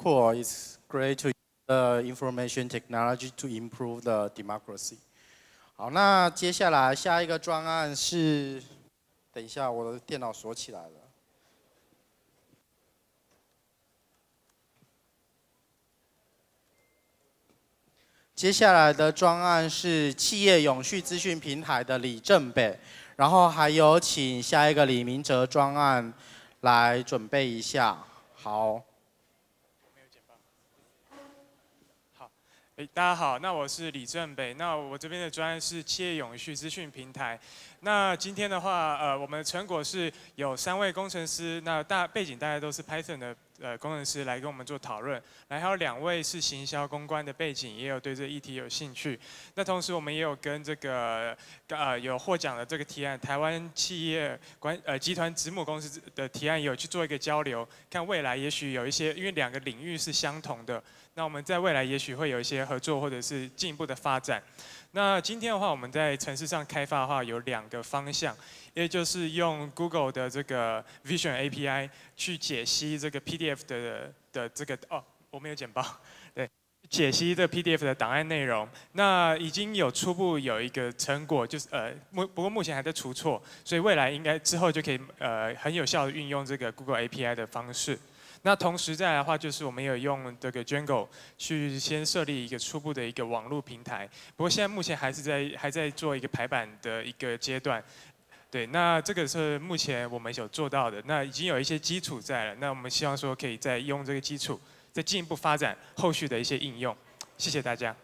Cool, it's great to the information technology to improve the democracy. 好，那接下来下一个专案是，等一下我的电脑锁起来了。接下来的专案是企业永续资讯平台的李正北，然后还有请下一个李明哲专案来准备一下。好。哎，大家好，那我是李正北，那我这边的专案是企业永续资讯平台，那今天的话，呃，我们的成果是有三位工程师，那大背景大家都是 Python 的。呃，工程师来跟我们做讨论，来还有两位是行销公关的背景，也有对这议题有兴趣。那同时我们也有跟这个呃有获奖的这个提案，台湾企业管呃集团子母公司的提案有去做一个交流，看未来也许有一些，因为两个领域是相同的，那我们在未来也许会有一些合作或者是进一步的发展。那今天的话，我们在城市上开发的话，有两个方向，也就是用 Google 的这个 Vision API 去解析这个 PDF 的的这个哦，我没有简报，对，解析的 PDF 的档案内容。那已经有初步有一个成果，就是呃，目不过目前还在出错，所以未来应该之后就可以呃，很有效的运用这个 Google API 的方式。那同时再来的话，就是我们有用这个 Django 去先设立一个初步的一个网络平台。不过现在目前还是在还在做一个排版的一个阶段。对，那这个是目前我们有做到的。那已经有一些基础在了。那我们希望说，可以再用这个基础再进一步发展后续的一些应用。谢谢大家。